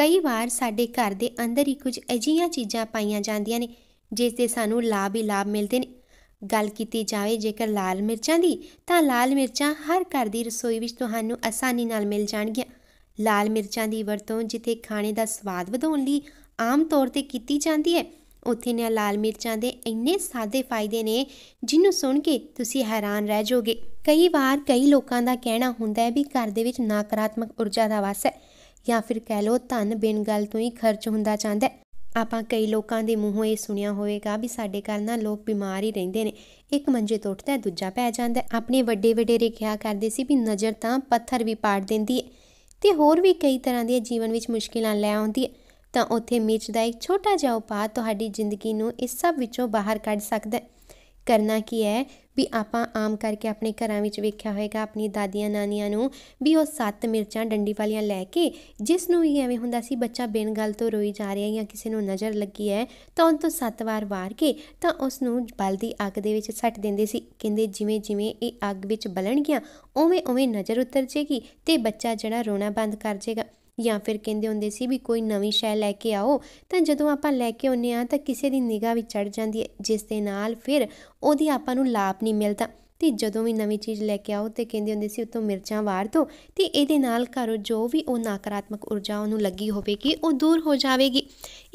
ਕਈ ਵਾਰ ਸਾਡੇ ਘਰ ਦੇ ਅੰਦਰ ਹੀ ਕੁਝ ਅਜੀਆਂ ਚੀਜ਼ਾਂ ਪਾਈਆਂ ਜਾਂਦੀਆਂ ਨੇ ਜਿਸ ਦੇ ਸਾਨੂੰ ਲਾਭ ਹੀ ਲਾਭ ਮਿਲਦੇ ਨੇ ਗੱਲ ਕੀਤੀ ਜਾਵੇ ਜੇਕਰ ਲਾਲ ਮਿਰਚਾਂ ਦੀ ਤਾਂ ਲਾਲ ਮਿਰਚਾਂ ਹਰ ਘਰ ਦੀ ਰਸੋਈ ਵਿੱਚ ਤੁਹਾਨੂੰ ਆਸਾਨੀ ਨਾਲ ਮਿਲ ਜਾਣਗੀਆਂ ਲਾਲ ਮਿਰਚਾਂ ਦੀ ਵਰਤੋਂ ਜਿੱਥੇ ਖਾਣੇ ਦਾ ਸਵਾਦ ਵਧਾਉਣ ਲਈ ਆਮ ਤੌਰ ਤੇ ਕੀਤੀ ਜਾਂਦੀ ਹੈ ਉੱਥੇ ਨੇ ਲਾਲ ਮਿਰਚਾਂ ਦੇ ਇੰਨੇ ਸਾਦੇ ਫਾਇਦੇ ਨੇ ਜਿਹਨੂੰ ਸੁਣ ਕੇ ਤੁਸੀਂ ਹੈਰਾਨ ਰਹਿ ਜਾਓਗੇ ਕਈ ਵਾਰ ਕਈ ਲੋਕਾਂ ਦਾ ਕਹਿਣਾ ਹੁੰਦਾ ਹੈ ਵੀ ਘਰ ਦੇ ਵਿੱਚ ਨਕਾਰਾਤਮਕ ਊਰਜਾ ਦਾ ਵਾਸ ਹੈ ਜਾਂ ਫਿਰ ਕਹਿ ਲੋ ਧਨ ਬਿਨ ਗੱਲ ਤੋਂ ਹੀ ਖਰਚ ਹੁੰਦਾ ਜਾਂਦਾ ਹੈ ਆਪਾਂ ਕਈ ਲੋਕਾਂ ਦੇ ਮੂੰਹੋਂ ਇਹ ਸੁਣਿਆ ਹੋਵੇਗਾ ਵੀ ਸਾਡੇ ਘਰ ਨਾਲ ਲੋਕ ਬਿਮਾਰ ਹੀ ਰਹਿੰਦੇ ਨੇ ਇੱਕ ਮੰਜੇ ਤੋਂ ਉੱਠਦਾ ਦੂਜਾ ਪੈ ਜਾਂਦਾ ਆਪਣੇ ਵੱਡੇ ਵਡੇਰੇ ਕਿਹਾ ਕਰਦੇ ਸੀ ਵੀ ਨਜ਼ਰ ਤਾਂ ਪੱਥਰ ਵੀ ਪਾੜ ਦਿੰਦੀ ਹੈ ਤੇ ਹੋਰ ਵੀ ਕਈ ਤਰ੍ਹਾਂ ਦੀਆਂ ਜੀਵਨ ਵਿੱਚ ਮੁਸ਼ਕਿਲਾਂ ਲੈ ਆਉਂਦੀ ਹੈ ਤਾਂ ਉੱਥੇ ਮਿਰਚ ਦਾ ਇੱਕ ਛੋਟਾ ਜਿਹਾ ਉਪਾਅ ਤੁਹਾਡੀ ਜ਼ਿੰਦਗੀ ਨੂੰ ਇਸ ਸਭ ਵਿੱਚੋਂ ਬਾਹਰ ਕੱਢ ਸਕਦਾ ਹੈ ਕਰਨਾ ਕੀ ਹੈ ਵੀ ਆਪਾਂ ਆਮ ਕਰਕੇ ਆਪਣੇ ਘਰਾਂ ਵਿੱਚ ਵੇਖਿਆ ਹੋਏਗਾ ਆਪਣੀ ਦਾਦੀਆਂ ਨਾਨੀਆਂ ਨੂੰ ਵੀ ਉਹ ਸੱਤ ਮਿਰਚਾਂ ਡੰਡੀ ਵਾਲੀਆਂ ਲੈ ਕੇ ਜਿਸ ਨੂੰ ਵੀ ਐਵੇਂ ਹੁੰਦਾ ਸੀ ਬੱਚਾ ਬਿਨ ਗੱਲ ਤੋਂ ਰੋਈ ਜਾ ਰਿਹਾ ਜਾਂ ਕਿਸੇ ਨੂੰ ਨਜ਼ਰ ਲੱਗੀ ਹੈ ਤਾਂ ਉਹਨੂੰ ਤੋਂ ਸੱਤ ਵਾਰ ਵਾਰ ਕੇ ਤਾਂ ਉਸ ਨੂੰ ਬਲਦੀ ਅੱਗ ਦੇ ਵਿੱਚ ਸੱਟ ਦਿੰਦੇ ਸੀ ਕਹਿੰਦੇ ਜਿਵੇਂ ਜਿਵੇਂ ਇਹ ਅੱਗ ਵਿੱਚ ਬਲਣ ਗਿਆ ਉਵੇਂ ਉਵੇਂ ਨਜ਼ਰ ਉਤਰ ਜੇਗੀ ਤੇ ਬੱਚਾ ਜਿਹੜਾ ਰੋਣਾ ਬੰਦ ਕਰ ਜੇਗਾ ਜਾਂ ਫਿਰ ਕਹਿੰਦੇ ਹੁੰਦੇ ਸੀ ਵੀ ਕੋਈ ਨਵੀਂ ਸ਼ੈ ਲੈ ਕੇ ਆਓ ਤਾਂ ਜਦੋਂ ਆਪਾਂ ਲੈ ਕੇ ਆਉਨੇ ਆ ਤਾਂ ਕਿਸੇ ਦੀ ਨਿਗਾਹ ਵੀ ਚੜ ਜਾਂਦੀ ਹੈ ਜਿਸ ਦੇ ਨਾਲ ਫਿਰ ਉਹਦੀ ਆਪਾਂ ਨੂੰ ਲਾਭ ਨਹੀਂ ਮਿਲਦਾ ਤੇ ਜਦੋਂ ਵੀ ਨਵੀਂ ਚੀਜ਼ ਲੈ ਕੇ ਆਓ ਤੇ ਕਹਿੰਦੇ ਹੁੰਦੇ ਸੀ ਉਤੋਂ ਮਿਰਚਾਂ ਵਾਰ ਦੋ ਤੇ ਇਹਦੇ ਨਾਲ ਘਰੋ ਜੋ ਵੀ ਉਹ ਨਕਾਰਾਤਮਕ ਊਰਜਾ ਉਹਨੂੰ ਲੱਗੀ ਹੋਵੇਗੀ ਉਹ ਦੂਰ ਹੋ ਜਾਵੇਗੀ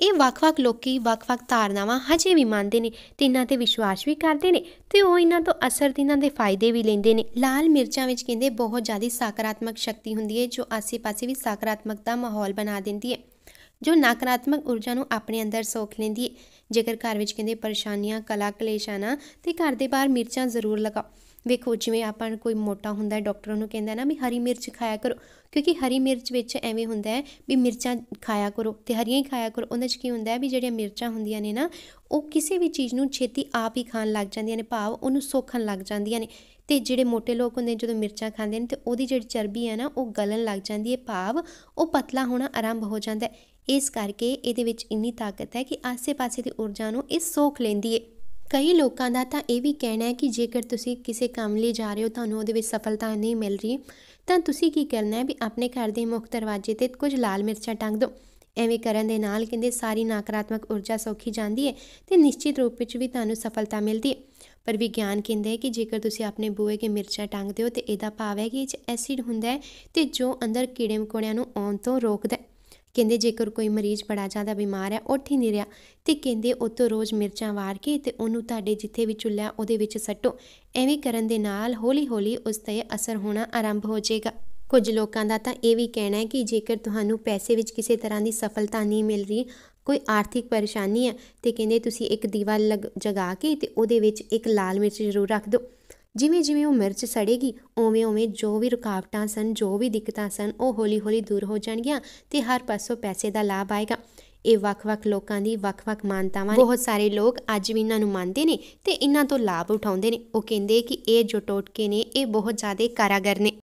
ਇਹ ਵੱਖ-ਵੱਖ ਲੋਕੀ ਵੱਖ-ਵੱਖ ਧਾਰਨਾਵਾਂ ਹਜੇ ਵੀ ਮੰਨਦੇ ਨੇ ਤੇ ਇਹਨਾਂ ਤੇ ਵਿਸ਼ਵਾਸ ਵੀ ਕਰਦੇ ਨੇ ਤੇ ਉਹ ਇਹਨਾਂ ਤੋਂ ਅਸਰ ਦਿਨਾਂ ਇਹਨਾਂ ਦੇ ਫਾਇਦੇ ਵੀ ਲੈਂਦੇ ਨੇ ਲਾਲ ਮਿਰਚਾਂ ਵਿੱਚ ਕਹਿੰਦੇ ਬਹੁਤ ਜ਼ਿਆਦਾ ਸਕਾਰਾਤਮਕ ਸ਼ਕਤੀ ਹੁੰਦੀ ਹੈ ਜੋ ਆਸੇ-ਪਾਸੇ ਵੀ ਸਕਾਰਾਤਮਕਤਾ ਮਾਹੌਲ ਬਣਾ ਦਿੰਦੀ ਹੈ ਜੋ ਨਕਾਰਾਤਮਕ ਊਰਜਾ ਨੂੰ ਆਪਣੇ ਅੰਦਰ ਸੋਖ ਲੈਂਦੀ ਹੈ ਜੇਕਰ ਘਰ ਵਿੱਚ ਕਹਿੰਦੇ ਪਰੇਸ਼ਾਨੀਆਂ ਕਲਾ ਕਲੇਸ਼ਾਂ ਨਾ ਤੇ ਘਰ ਦੇ ਬਾਹਰ ਮਿਰਚਾਂ ਜ਼ਰੂਰ ਲਗਾਓ ਵੇਖੋ ਜਿਵੇਂ ਆਪਾਂ ਕੋਈ ਮੋਟਾ ਹੁੰਦਾ ਡਾਕਟਰ ਉਹਨੂੰ ਕਹਿੰਦਾ ਨਾ ਵੀ ਹਰੀ ਮਿਰਚ ਖਾਇਆ ਕਰੋ ਕਿਉਂਕਿ ਹਰੀ ਮਿਰਚ ਵਿੱਚ ਐਵੇਂ ਹੁੰਦਾ ਹੈ ਵੀ ਮਿਰਚਾਂ ਖਾਇਆ ਕਰੋ ਤੇ ਹਰੀਆਂ ਹੀ ਖਾਇਆ ਕਰੋ ਉਹਨਾਂ 'ਚ ਕੀ ਹੁੰਦਾ ਹੈ ਵੀ ਜਿਹੜੀਆਂ ਮਿਰਚਾਂ ਹੁੰਦੀਆਂ ਨੇ ਨਾ ਉਹ ਕਿਸੇ ਵੀ ਚੀਜ਼ ਨੂੰ ਛੇਤੀ ਆਪ ਹੀ ਖਾਣ ਲੱਗ ਜਾਂਦੀਆਂ ਨੇ ਭਾਵ ਉਹਨੂੰ ਸੋਖਣ ਲੱਗ ਜਾਂਦੀਆਂ ਨੇ ਤੇ ਜਿਹੜੇ ਮੋٹے ਲੋਕ ਹੁੰਦੇ ਜਦੋਂ ਮਿਰਚਾਂ ਖਾਂਦੇ ਨੇ ਤੇ ਉਹਦੀ ਜਿਹੜੀ ਚਰਬੀ ਹੈ ਨਾ ਉਹ ਗਲਣ ਲੱਗ ਜਾਂਦੀ ਹੈ ਭਾਵ ਉਹ ਪਤਲਾ ਹੋਣਾ ਆਰੰਭ ਹੋ ਜਾਂਦਾ ਹੈ ਇਸ ਕਰਕੇ ਇਹਦੇ ਵਿੱਚ ਇੰਨੀ ਤਾਕਤ ਹੈ ਕਿ ਆਸੇ-ਪਾਸੇ ਦੀ ਊਰਜਾ ਨੂੰ ਇਹ ਸੋਖ ਲੈਂਦੀ ਹੈ ਕਈ ਲੋਕਾਂ ਦਾ ਤਾਂ ਇਹ ਵੀ ਕਹਿਣਾ ਹੈ ਕਿ ਜੇਕਰ ਤੁਸੀਂ ਕਿਸੇ ਕੰਮ ਲਈ ਜਾ ਰਹੇ ਹੋ ਤੁਹਾਨੂੰ ਉਹਦੇ ਵਿੱਚ ਸਫਲਤਾ ਨਹੀਂ ਮਿਲ ਰਹੀ ਤਾਂ ਤੁਸੀਂ ਕੀ ਕਰਨਾ ਹੈ ਵੀ ਆਪਣੇ ਘਰ ਦੇ ਮੁੱਖ ਦਰਵਾਜ਼ੇ ਤੇ ਕੁਝ ਲਾਲ ਮਿਰਚਾਂ ਟੰਗ ਦਿਓ ਐਵੇਂ ਕਰਨ ਦੇ ਨਾਲ ਕਹਿੰਦੇ ਸਾਰੀ ਨਕਾਰਾਤਮਕ ਊਰਜਾ ਸੌਖੀ ਜਾਂਦੀ ਹੈ ਤੇ ਨਿਸ਼ਚਿਤ ਰੂਪ ਵਿੱਚ ਵੀ ਤੁਹਾਨੂੰ ਸਫਲਤਾ ਮਿਲਦੀ ਹੈ ਪਰ ਵਿਗਿਆਨ ਕਹਿੰਦਾ ਹੈ ਕਿ ਜੇਕਰ ਤੁਸੀਂ ਆਪਣੇ ਬੂਏ ਕੇ ਮਿਰਚਾਂ ਟੰਗਦੇ ਹੋ ਤੇ ਇਹਦਾ ਭਾਵ ਹੈ ਕਿ ਇਹ ਚ ਐਸਿਡ ਹੁੰਦਾ ਹੈ ਤੇ ਜੋ ਅੰਦਰ ਕੀੜੇ ਮਕੌੜਿਆਂ ਨੂੰ ਆਉਣ ਤੋਂ ਰੋਕਦਾ ਹੈ ਕਹਿੰਦੇ ਜੇਕਰ ਕੋਈ ਮਰੀਜ਼ ਬੜਾ ਜ਼ਿਆਦਾ ਬਿਮਾਰ ਹੈ ਉੱਠ ਹੀ ਨਹੀਂ ਰਿਹਾ ਤੇ ਕਹਿੰਦੇ ਉਤੋਂ ਰੋਜ਼ ਮਿਰਚਾਂ ਵਾਰ ਕੇ ਤੇ ਉਹਨੂੰ ਤੁਹਾਡੇ ਜਿੱਥੇ ਵੀ ਚੁੱਲ੍ਹਾ ਉਹਦੇ ਵਿੱਚ ਸੱਟੋ ਐਵੇਂ ਕਰਨ ਦੇ ਨਾਲ ਹੌਲੀ-ਹੌਲੀ ਉਸ ਤੇ ਅਸਰ ਹੋਣਾ ਆਰੰਭ ਹੋ ਜਾਏਗਾ ਕੁਝ ਲੋਕਾਂ ਦਾ ਤਾਂ ਇਹ ਵੀ ਕਹਿਣਾ ਹੈ ਕਿ ਜੇਕਰ ਤੁਹਾਨੂੰ ਪੈਸੇ ਵਿੱਚ ਕਿਸੇ ਤਰ੍ਹਾਂ ਦੀ ਸਫਲਤਾ ਨਹੀਂ ਮਿਲ ਰਹੀ ਕੋਈ ਆਰਥਿਕ ਪਰੇਸ਼ਾਨੀ ਹੈ ਤੇ ਕਹਿੰਦੇ ਤੁਸੀਂ ਇੱਕ ਦੀਵਾ ਜਗਾ ਕੇ ਤੇ ਉਹਦੇ ਵਿੱਚ ਇੱਕ ਲਾਲ ਮਿਰਚ ਜ਼ਰੂਰ ਰੱਖ ਦਿਓ ਜਿਵੇਂ ਜਿਵੇਂ ਉਹ ਮਿਰਚ ਸੜੇਗੀ ਓਵੇਂ-ਓਵੇਂ ਜੋ ਵੀ ਰੁਕਾਵਟਾਂ ਸਨ ਜੋ ਵੀ ਦਿੱਕਤਾਂ ਸਨ ਉਹ ਹੌਲੀ-ਹੌਲੀ ਦੂਰ ਹੋ ਜਾਣਗੀਆਂ ਤੇ ਹਰ ਪਾਸੋਂ ਪੈਸੇ ਦਾ ਲਾਭ ਆਏਗਾ ਇਹ ਵੱਖ-ਵੱਖ ਲੋਕਾਂ ਦੀ ਵੱਖ-ਵੱਖ ਮਾਨਤਾਵਾਂ ਬਹੁਤ ਸਾਰੇ ਲੋਕ ਅੱਜ ਵੀ ਇਹਨਾਂ ਨੂੰ ਮੰਨਦੇ ਨੇ ਤੇ ਇਹਨਾਂ ਤੋਂ ਲਾਭ ਉਠਾਉਂਦੇ ਨੇ ਉਹ ਕਹਿੰਦੇ ਕਿ ਇਹ ਜੋ ਟੋਟਕੇ ਨੇ ਇਹ ਬਹੁਤ ਜ਼ਿਆਦਾ ਕਾਰਾਗਰ ਨੇ